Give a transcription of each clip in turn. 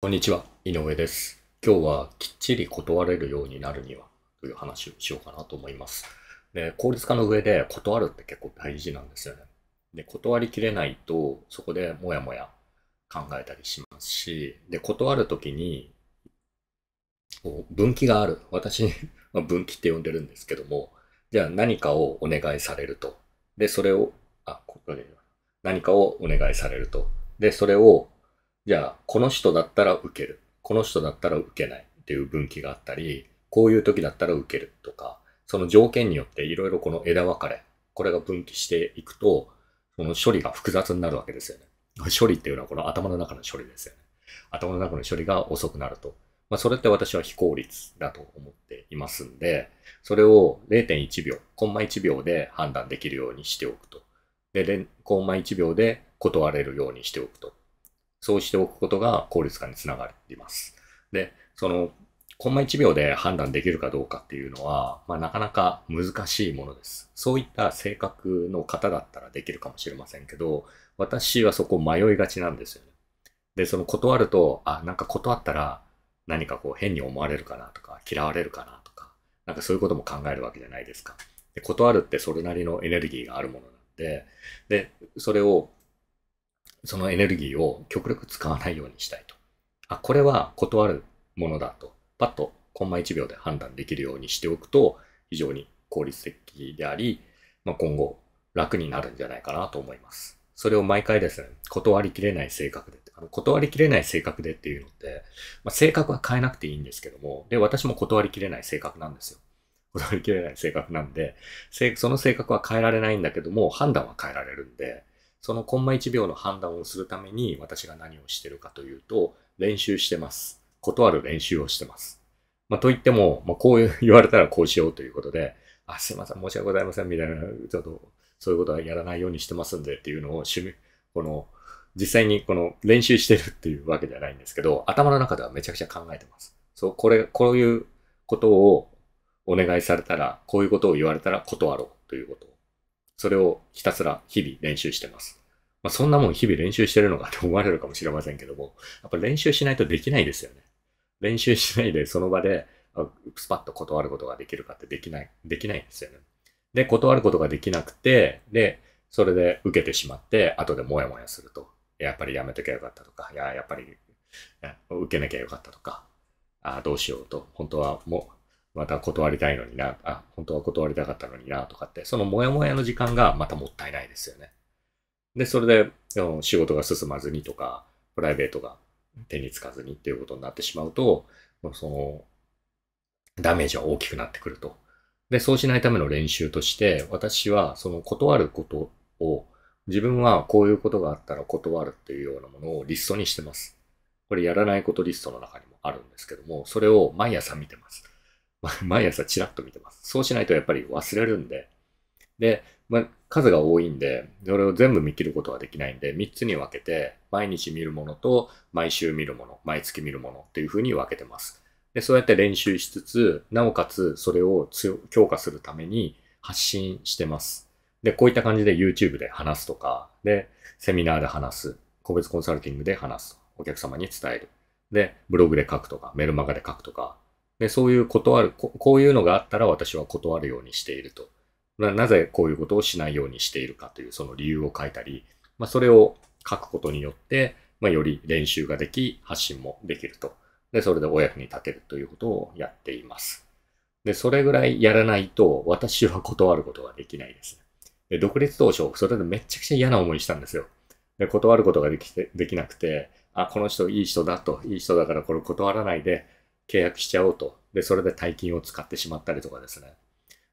こんにちは、井上です。今日はきっちり断れるようになるにはという話をしようかなと思います。で効率化の上で断るって結構大事なんですよね。で断りきれないとそこでもやもや考えたりしますし、で断るときに分岐がある。私、ま分岐って呼んでるんですけども、じゃあ何かをお願いされると。で、それを、あ、ここで何かをお願いされると。で、それをじゃあ、この人だったら受ける。この人だったら受けないっていう分岐があったり、こういう時だったら受けるとか、その条件によっていろいろこの枝分かれ、これが分岐していくと、その処理が複雑になるわけですよね。処理っていうのはこの頭の中の処理ですよね。頭の中の処理が遅くなると。まあ、それって私は非効率だと思っていますんで、それを0.1秒、コンマ1秒で判断できるようにしておくと。で、コンマ1秒で断れるようにしておくと。そうしておくことが効率化につながります。で、その、コンマ1秒で判断できるかどうかっていうのは、まあ、なかなか難しいものです。そういった性格の方だったらできるかもしれませんけど、私はそこ迷いがちなんですよね。で、その断ると、あ、なんか断ったら何かこう変に思われるかなとか、嫌われるかなとか、なんかそういうことも考えるわけじゃないですか。で断るってそれなりのエネルギーがあるものなんで、で、それをそのエネルギーを極力使わないようにしたいと。あ、これは断るものだと、パッとコンマ1秒で判断できるようにしておくと、非常に効率的であり、まあ、今後楽になるんじゃないかなと思います。それを毎回ですね、断りきれない性格で、あの断りきれない性格でっていうのって、まあ、性格は変えなくていいんですけども、で、私も断りきれない性格なんですよ。断りきれない性格なんで、その性格は変えられないんだけども、判断は変えられるんで、そのコンマ1秒の判断をするために私が何をしてるかというと、練習してます。断る練習をしてます。まあ、と言っても、まあ、こう言われたらこうしようということで、あ、すいません、申し訳ございません、みたいな、ちょっと、そういうことはやらないようにしてますんでっていうのを、趣味、この、実際にこの練習してるっていうわけではないんですけど、頭の中ではめちゃくちゃ考えてます。そう、これ、こういうことをお願いされたら、こういうことを言われたら断ろうということをそれをひたすら日々練習してます。まあ、そんなもん日々練習してるのかって思われるかもしれませんけども、やっぱ練習しないとできないですよね。練習しないでその場でスパッと断ることができるかってできない、できないんですよね。で、断ることができなくて、で、それで受けてしまって、後でモヤモヤすると。やっぱりやめときゃよかったとか、いや、やっぱり受けなきゃよかったとか、あどうしようと、本当はもう、また断りたいのにな、あ、本当は断りたかったのにな、とかって、そのモヤモヤの時間がまたもったいないですよね。で、それで、仕事が進まずにとか、プライベートが手につかずにっていうことになってしまうと、その、ダメージは大きくなってくると。で、そうしないための練習として、私はその断ることを、自分はこういうことがあったら断るっていうようなものをリストにしてます。これやらないことリストの中にもあるんですけども、それを毎朝見てます。毎朝チラッと見てます。そうしないとやっぱり忘れるんで。で、まあ、数が多いんで、それを全部見切ることはできないんで、3つに分けて、毎日見るものと、毎週見るもの、毎月見るものっていうふうに分けてます。で、そうやって練習しつつ、なおかつそれを強化するために発信してます。で、こういった感じで YouTube で話すとか、で、セミナーで話す、個別コンサルティングで話す、お客様に伝える。で、ブログで書くとか、メルマガで書くとか、で、そういう断るこ、こういうのがあったら私は断るようにしていると。なぜこういうことをしないようにしているかというその理由を書いたり、まあ、それを書くことによって、まあ、より練習ができ、発信もできると。で、それでお役に立てるということをやっています。で、それぐらいやらないと、私は断ることができないです。で、独立当初、それでめちゃくちゃ嫌な思いしたんですよ。で、断ることができて、できなくて、あ、この人いい人だと、いい人だからこれ断らないで、契約しちゃおうと。で、それで大金を使ってしまったりとかですね。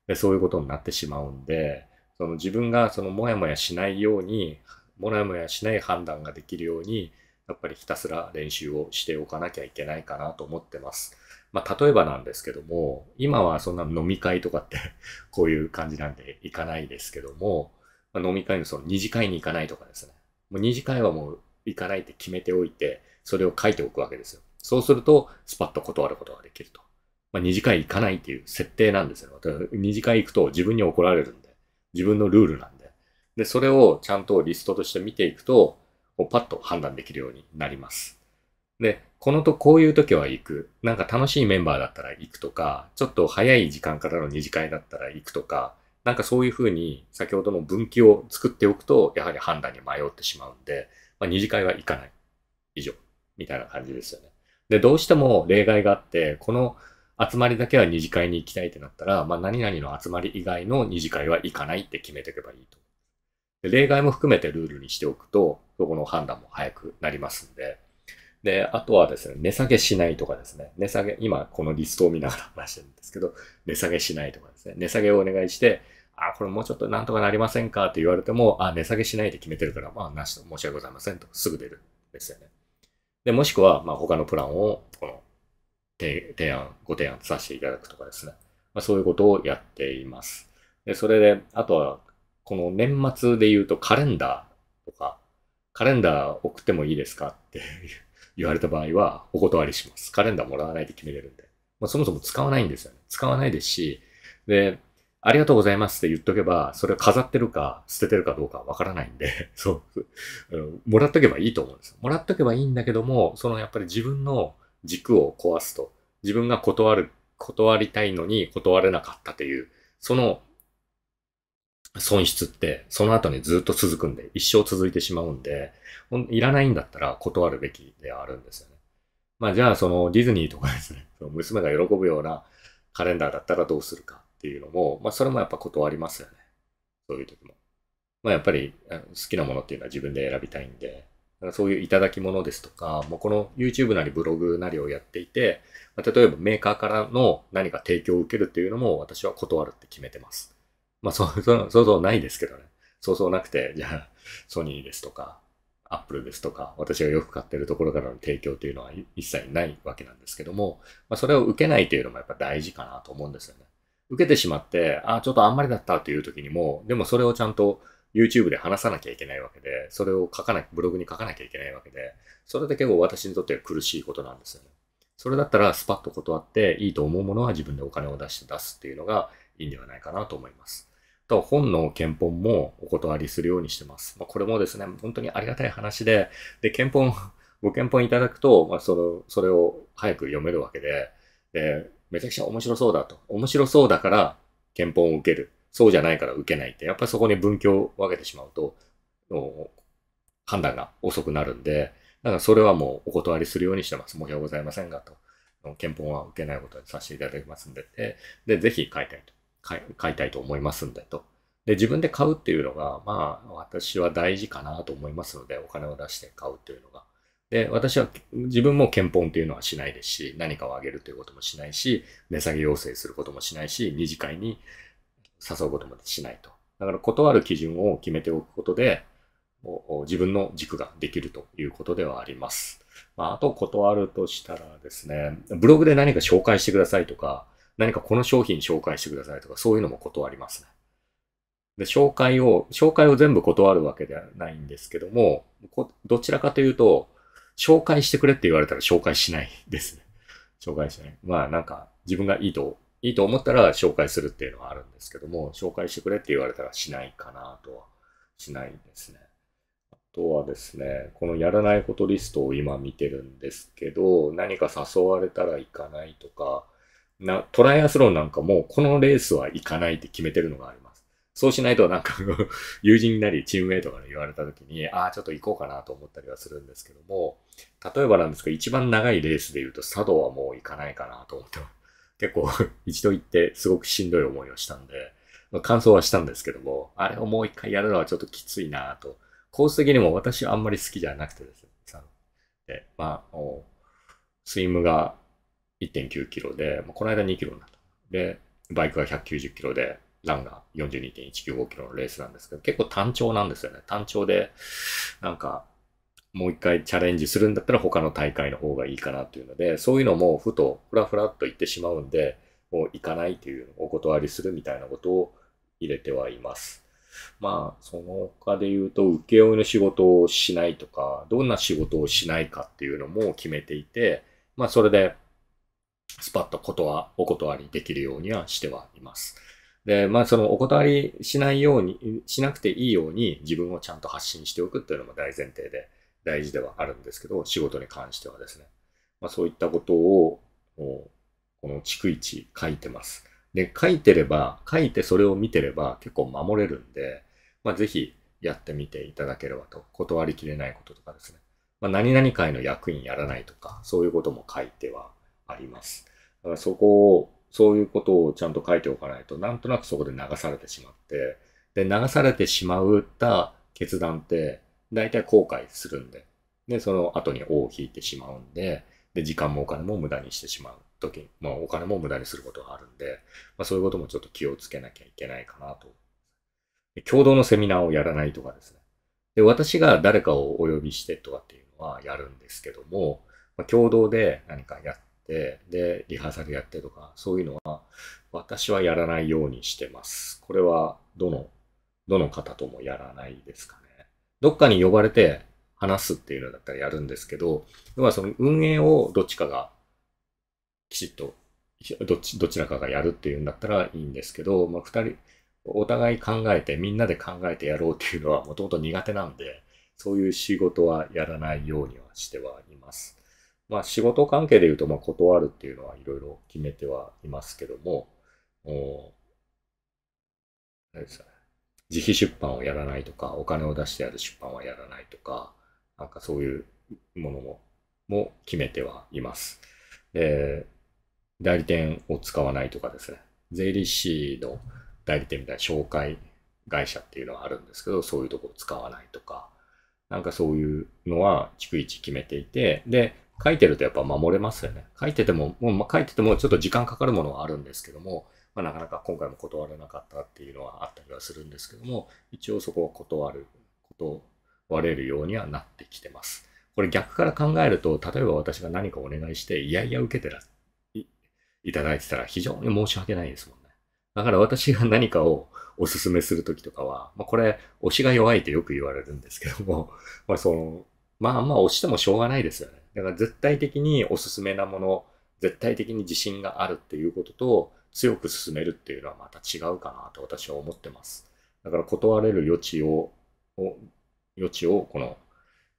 で、そういうことになってしまうんで、その自分がそのもやもやしないように、もやもやしない判断ができるように、やっぱりひたすら練習をしておかなきゃいけないかなと思ってます。まあ、例えばなんですけども、今はそんな飲み会とかって こういう感じなんで行かないですけども、ま飲み会のその二次会に行かないとかですね。もう二次会はもう行かないって決めておいて、それを書いておくわけですよ。そうすると、スパッと断ることができると。まあ、二次会行かないっていう設定なんですよ。二次会行くと自分に怒られるんで、自分のルールなんで。で、それをちゃんとリストとして見ていくと、パッと判断できるようになります。で、このとこういう時は行く。なんか楽しいメンバーだったら行くとか、ちょっと早い時間からの二次会だったら行くとか、なんかそういうふうに先ほどの分岐を作っておくと、やはり判断に迷ってしまうんで、まあ、二次会は行かない。以上。みたいな感じですよね。で、どうしても例外があって、この集まりだけは二次会に行きたいってなったら、まあ、何々の集まり以外の二次会は行かないって決めていけばいいと。で例外も含めてルールにしておくと、そこの判断も早くなりますんで。で、あとはですね、値下げしないとかですね。値下げ、今このリストを見ながら話してるんですけど、値下げしないとかですね。値下げをお願いして、あ、これもうちょっとなんとかなりませんかって言われても、あ、値下げしないで決めてるから、まあ、なしと申し訳ございませんと、すぐ出るんですよね。で、もしくは、まあ、他のプランを、この、提案、ご提案させていただくとかですね。まあ、そういうことをやっています。で、それで、あとは、この年末で言うとカレンダーとか、カレンダー送ってもいいですかって 言われた場合は、お断りします。カレンダーもらわないで決めれるんで。まあ、そもそも使わないんですよね。使わないですし、で、ありがとうございますって言っとけば、それを飾ってるか捨ててるかどうかわからないんで、そう、もらっとけばいいと思うんですよ。もらっとけばいいんだけども、そのやっぱり自分の軸を壊すと、自分が断る、断りたいのに断れなかったという、その損失って、その後にずっと続くんで、一生続いてしまうんで、いらないんだったら断るべきであるんですよね。まあじゃあ、そのディズニーとかですね、娘が喜ぶようなカレンダーだったらどうするか。っていうのも、まあ、それもやっぱ断りますよね。そういう時も。まあ、やっぱり好きなものっていうのは自分で選びたいんで、だからそういういただき物ですとか、もうこの YouTube なりブログなりをやっていて、まあ、例えばメーカーからの何か提供を受けるっていうのも私は断るって決めてます。まあ、そう、そう、そうないですけどね。そうそうなくて、じゃあ、ソニーですとか、アップルですとか、私がよく買ってるところからの提供っていうのは一切ないわけなんですけども、まあ、それを受けないというのもやっぱ大事かなと思うんですよね。受けてしまって、あ、ちょっとあんまりだったという時にも、でもそれをちゃんと YouTube で話さなきゃいけないわけで、それを書かなきゃ、ブログに書かなきゃいけないわけで、それで結構私にとっては苦しいことなんですよね。それだったらスパッと断っていいと思うものは自分でお金を出して出すっていうのがいいんではないかなと思います。と、本の憲法もお断りするようにしてます。まあ、これもですね、本当にありがたい話で、で、憲法、ご憲法いただくと、まあ、その、それを早く読めるわけで、で、めちゃくちゃ面白そうだと。面白そうだから憲法を受ける。そうじゃないから受けないって、やっぱりそこに文教を分けてしまうと、判断が遅くなるんで、だからそれはもうお断りするようにしてます。申し訳ございませんがと。憲法は受けないことにさせていただきますんで、で、でぜひ買いたいと買い。いたいと思いますんでと。で、自分で買うっていうのが、まあ、私は大事かなと思いますので、お金を出して買うっていうのが。で、私は自分も憲法というのはしないですし、何かをあげるということもしないし、値下げ要請することもしないし、二次会に誘うこともしないと。だから断る基準を決めておくことで、自分の軸ができるということではあります。まあ、あと断るとしたらですね、ブログで何か紹介してくださいとか、何かこの商品紹介してくださいとか、そういうのも断りますね。で、紹介を、紹介を全部断るわけではないんですけども、どちらかというと、紹介してくれって言われたら紹介しないですね。紹介しない。まあなんか自分がいいと、いいと思ったら紹介するっていうのはあるんですけども、紹介してくれって言われたらしないかなとは、しないですね。あとはですね、このやらないことリストを今見てるんですけど、何か誘われたら行かないとか、な、トライアスロンなんかもこのレースは行かないって決めてるのがあります。そうしないとなんか友人なりチームメイトから言われた時に、ああ、ちょっと行こうかなと思ったりはするんですけども、例えばなんですけど、一番長いレースで言うと佐渡はもう行かないかなと思って 結構一度行ってすごくしんどい思いをしたんで、まあ、感想はしたんですけども、あれをもう一回やるのはちょっときついなと。コース的にも私はあんまり好きじゃなくてですね。で、まあ、スイムが1.9キロで、まあ、この間2キロになった。で、バイクが190キロで、ランが42.195キロのレースなんですけど、結構単調なんですよね。単調で、なんか、もう一回チャレンジするんだったら他の大会の方がいいかなというので、そういうのもふとふらふらっと行ってしまうんで、もう行かないという、お断りするみたいなことを入れてはいます。まあ、その他で言うと、請負の仕事をしないとか、どんな仕事をしないかっていうのも決めていて、まあ、それで、スパッとことはお断りできるようにはしてはいます。で、まあ、そのお断りしないように、しなくていいように自分をちゃんと発信しておくっていうのも大前提で大事ではあるんですけど、仕事に関してはですね。まあ、そういったことを、この逐一書いてます。で、書いてれば、書いてそれを見てれば結構守れるんで、まあ、ぜひやってみていただければと。断りきれないこととかですね。まあ、何々会の役員やらないとか、そういうことも書いてはあります。だからそこをそういうことをちゃんと書いておかないと、なんとなくそこで流されてしまって、で、流されてしまった決断って、大体後悔するんで、で、その後に尾を引いてしまうんで、で、時間もお金も無駄にしてしまう時に、まあ、お金も無駄にすることがあるんで、まあ、そういうこともちょっと気をつけなきゃいけないかなと。共同のセミナーをやらないとかですね。で、私が誰かをお呼びしてとかっていうのはやるんですけども、まあ、共同で何かやっってでリハーサルやってとかそういうのは私はやらないようにしてますこれはどのどの方ともやらないですかねどっかに呼ばれて話すっていうのだったらやるんですけど要はその運営をどっちかがきちっとどっちどちらかがやるっていうんだったらいいんですけど、まあ、2人お互い考えてみんなで考えてやろうっていうのはもともと苦手なんでそういう仕事はやらないようにはしてはいます。まあ仕事関係で言うと、まあ断るっていうのはいろいろ決めてはいますけども、おんですかね。自費出版をやらないとか、お金を出してやる出版はやらないとか、なんかそういうものも、も決めてはいます。で、代理店を使わないとかですね。税理士の代理店みたいな紹介会社っていうのはあるんですけど、そういうとこを使わないとか、なんかそういうのは逐一決めていて、で、書いてるとやっぱ守れますよね。書いてても、もう、ま書いててもちょっと時間かかるものはあるんですけども、まあ、なかなか今回も断れなかったっていうのはあったりはするんですけども、一応そこは断る、断れるようにはなってきてます。これ逆から考えると、例えば私が何かお願いして、いやいや受けてらいいただいてたら非常に申し訳ないですもんね。だから私が何かをお勧めするときとかは、まあ、これ、推しが弱いとよく言われるんですけども、まあ、その、まあまあ押してもしょうがないですよね。だから絶対的におすすめなもの、絶対的に自信があるっていうことと、強く進めるっていうのはまた違うかなと私は思ってます。だから断れる余地を、余地をこの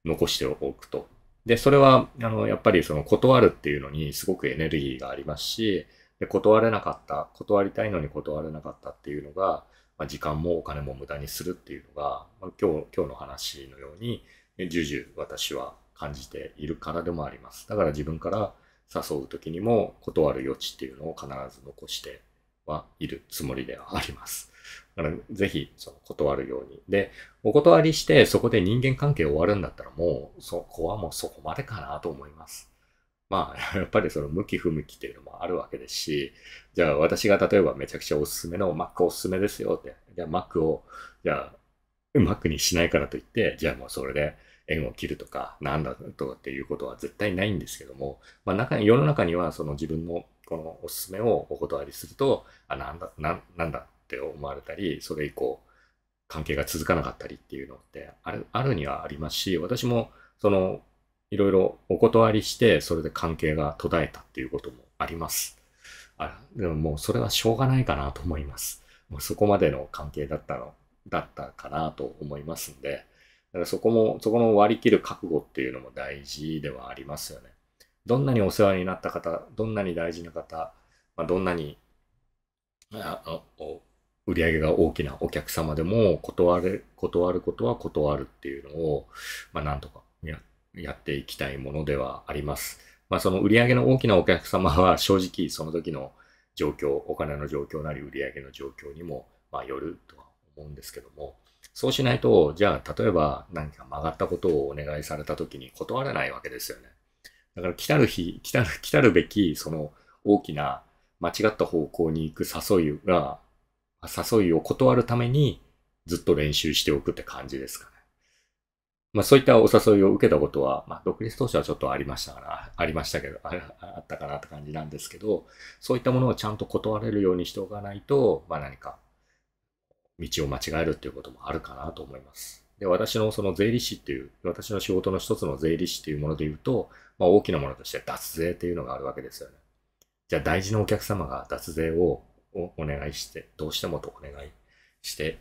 残しておくと。で、それは、あの、やっぱりその断るっていうのにすごくエネルギーがありますし、で断れなかった、断りたいのに断れなかったっていうのが、まあ、時間もお金も無駄にするっていうのが、まあ、今日、今日の話のように、重々私は感じているからでもあります。だから自分から誘う時にも断る余地っていうのを必ず残してはいるつもりではあります。だからぜひその断るように。で、お断りしてそこで人間関係終わるんだったらもうそこはもうそこまでかなと思います。まあ、やっぱりその向き不向きっていうのもあるわけですし、じゃあ私が例えばめちゃくちゃおすすめの Mac おすすめですよって、じゃあ Mac を、じゃあ Mac にしないからといって、じゃあもうそれで縁を切るとか、なんだとかっていうことは絶対ないんですけども、まあ中、世の中にはその自分のこのおすすめをお断りすると、あ、なんだ、ななんだって思われたり、それ以降、関係が続かなかったりっていうのってある、あるにはありますし、私も、その、いろいろお断りして、それで関係が途絶えたっていうこともあります。あでももうそれはしょうがないかなと思います。もうそこまでの関係だったの、だったかなと思いますんで、だからそこも、そこの割り切る覚悟っていうのも大事ではありますよね。どんなにお世話になった方、どんなに大事な方、まあ、どんなにあ売り上げが大きなお客様でも断る、断ることは断るっていうのを、まあ、なんとかややっていきたいものではあります。まあ、その売り上げの大きなお客様は正直その時の状況、お金の状況なり売り上げの状況にも、まあ、よるとは思うんですけども、そうしないと、じゃあ、例えば何か曲がったことをお願いされた時に断れないわけですよね。だから、来たる日、来たる、来たるべき、その大きな間違った方向に行く誘いが、誘いを断るためにずっと練習しておくって感じですかね。まあそういったお誘いを受けたことは、まあ独立当初はちょっとありましたから、ありましたけど、ああったかなって感じなんですけど、そういったものをちゃんと断れるようにしておかないと、まあ何か道を間違えるっていうこともあるかなと思います。で、私のその税理士っていう、私の仕事の一つの税理士っていうもので言うと、まあ、大きなものとして脱税っていうのがあるわけですよね。じゃあ大事なお客様が脱税をお願いして、どうしてもとお願いして、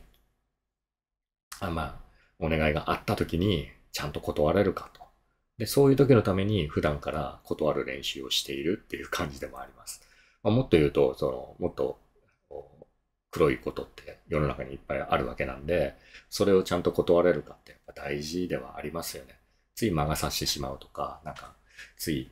あまあ、お願いがあった時にちゃんと断れるかと。で、そういう時のために普段から断る練習をしているっていう感じでもあります。まあ、もっと言うと、その、もっと黒いことって世の中にいっぱいあるわけなんで、それをちゃんと断れるかってやっぱ大事ではありますよね。つい魔が差してしまうとか、なんか、つい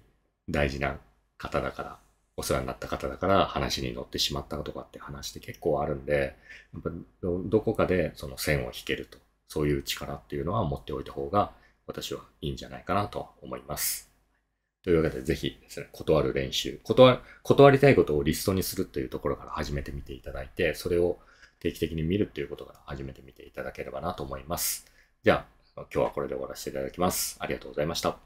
大事な方だから、お世話になった方だから話に乗ってしまったとかって話って結構あるんで、やっぱどこかでその線を引けると、そういう力っていうのは持っておいた方が私はいいんじゃないかなと思います。というわけで、ぜひですね、断る練習断、断りたいことをリストにするというところから始めてみていただいて、それを定期的に見るということから始めてみていただければなと思います。じゃあ、今日はこれで終わらせていただきます。ありがとうございました。